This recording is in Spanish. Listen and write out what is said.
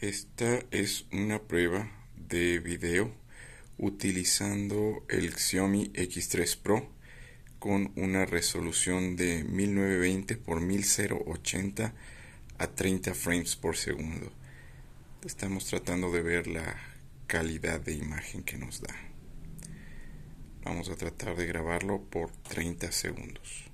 Esta es una prueba de video utilizando el Xiaomi X3 Pro con una resolución de 1920 por 1080 a 30 frames por segundo. Estamos tratando de ver la calidad de imagen que nos da. Vamos a tratar de grabarlo por 30 segundos.